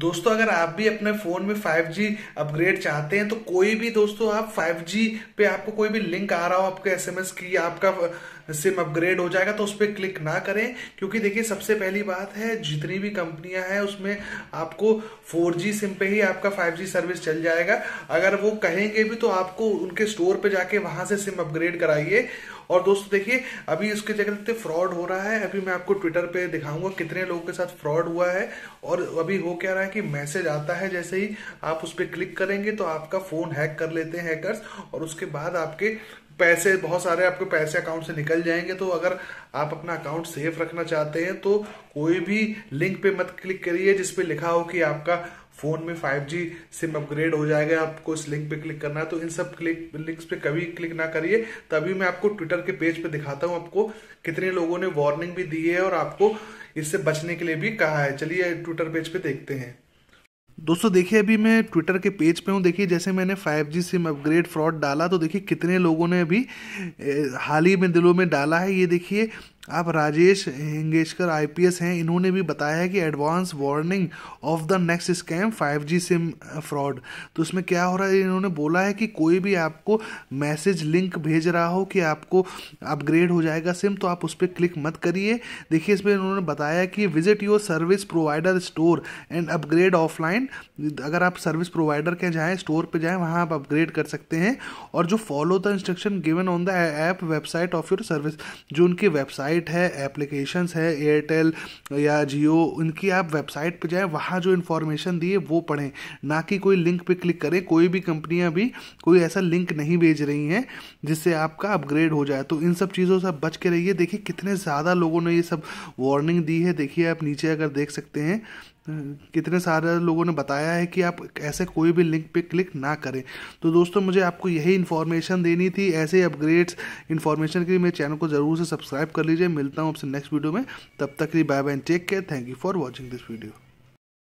दोस्तों अगर आप भी अपने फ़ोन में 5G अपग्रेड चाहते हैं तो कोई भी दोस्तों आप 5G पे आपको कोई भी लिंक आ रहा हो आपके एसएमएस की आपका सिम अपग्रेड हो जाएगा तो उस पर क्लिक ना करें क्योंकि देखिए सबसे पहली बात है जितनी भी कंपनियां हैं उसमें आपको 4G सिम पे ही आपका 5G सर्विस चल जाएगा अगर वो कहेंगे भी तो आपको उनके स्टोर पर जाके वहां से सिम अपग्रेड कराइए और दोस्तों देखिए अभी उसके जगह देखते फ्रॉड हो रहा है अभी मैं आपको ट्विटर पे दिखाऊंगा कितने लोगों के साथ फ्रॉड हुआ है और अभी हो क्या रहा है कि मैसेज आता है जैसे ही आप उस पर क्लिक करेंगे तो आपका फोन हैक कर लेते हैं हैकर्स और उसके बाद आपके पैसे बहुत सारे आपके पैसे अकाउंट से निकल जाएंगे तो अगर आप अपना अकाउंट सेफ रखना चाहते हैं तो कोई भी लिंक पे मत क्लिक करिए जिसपे लिखा हो कि आपका फोन में 5G सिम अपग्रेड हो जाएगा आपको इस लिंक पे क्लिक करना है तो इन सब क्लिक लिंक्स पे कभी क्लिक ना करिए तभी मैं आपको ट्विटर के पेज पे दिखाता हूँ आपको कितने लोगों ने वार्निंग भी दी है और आपको इससे बचने के लिए भी कहा है चलिए ट्विटर पेज पे देखते हैं दोस्तों देखिए अभी मैं ट्विटर के पेज पे हूँ देखिए जैसे मैंने 5G सिम अपग्रेड फ्रॉड डाला तो देखिए कितने लोगों ने अभी हाल ही में दिलों में डाला है ये देखिए आप राजेश हिंगेशकर आईपीएस हैं इन्होंने भी बताया है कि advance warning of the next scam 5G SIM fraud तो इसमें क्या हो रहा है इन्होंने बोला है कि कोई भी आपको मैसेज लिंक भेज रहा हो कि आपको अपग्रेड हो जाएगा सिम तो आप उस पर क्लिक मत करिए देखिए इसमें इन्होंने बताया कि visit your service provider store and upgrade offline अगर आप सर्विस प्रोवाइडर के जाएँ स्टोर पर जाएँ वहाँ आप अपग्रेड कर सकते हैं और जो follow the instruction given on the app website of your service जो उनकी वेबसाइट वेबसाइट है एप्लीकेशन है एयरटेल या जियो इनकी आप वेबसाइट पर जाए वहाँ जो इन्फॉर्मेशन दी है वो पढ़ें ना कि कोई लिंक पर क्लिक करें कोई भी कंपनियां भी कोई ऐसा लिंक नहीं भेज रही हैं जिससे आपका अपग्रेड हो जाए तो इन सब चीज़ों से बच के रहिए देखिए कितने ज़्यादा लोगों ने ये सब वार्निंग दी है देखिए आप नीचे अगर देख सकते हैं कितने सारे लोगों ने बताया है कि आप ऐसे कोई भी लिंक पे क्लिक ना करें तो दोस्तों मुझे आपको यही इन्फॉर्मेशन देनी थी ऐसे अपग्रेड्स इन्फॉर्मेशन के लिए मेरे चैनल को ज़रूर से सब्सक्राइब कर लीजिए मिलता हूँ आपसे नेक्स्ट वीडियो में तब तक के लिए bye bye take care thank you for watching this video